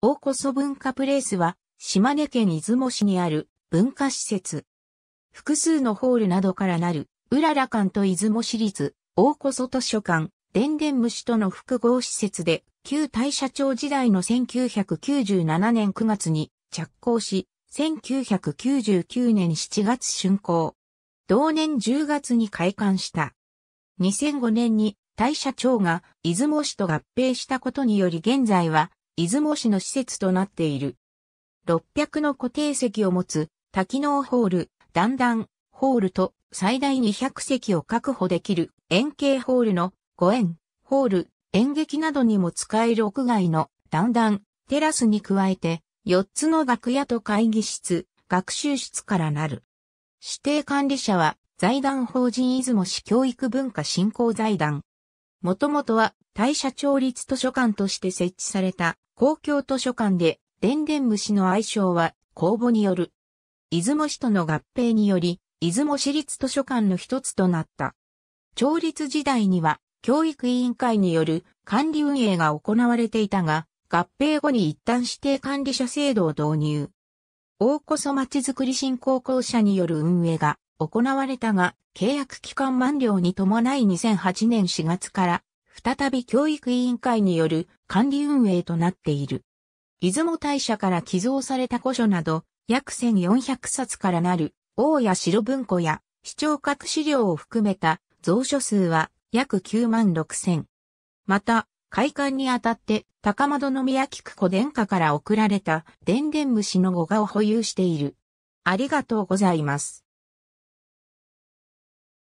大こそ文化プレイスは、島根県出雲市にある文化施設。複数のホールなどからなる、うらら館と出雲市立、大こそ図書館、でんでん虫との複合施設で、旧大社長時代の1997年9月に着工し、1999年7月竣工。同年10月に開館した。2005年に大社長が出雲市と合併したことにより現在は出雲市の施設となっている。600の固定席を持つ多機能ホール、段々ホールと最大200席を確保できる円形ホールの5円、ホール、演劇などにも使える屋外の段々テラスに加えて4つの楽屋と会議室、学習室からなる。指定管理者は財団法人出雲市教育文化振興財団。もともとは大社町立図書館として設置された公共図書館で、でんでん虫の愛称は公募による。出雲市との合併により、出雲市立図書館の一つとなった。町立時代には、教育委員会による管理運営が行われていたが、合併後に一旦指定管理者制度を導入。大こそまちづくり振興公社による運営が行われたが、契約期間満了に伴い2008年4月から再び教育委員会による管理運営となっている。出雲大社から寄贈された古書など、約1400冊からなる、王や城文庫や、市長覚資料を含めた蔵書数は約9万6千。また、開館にあたって高窓宮菊子殿下から贈られた電電虫の語画を保有している。ありがとうございます。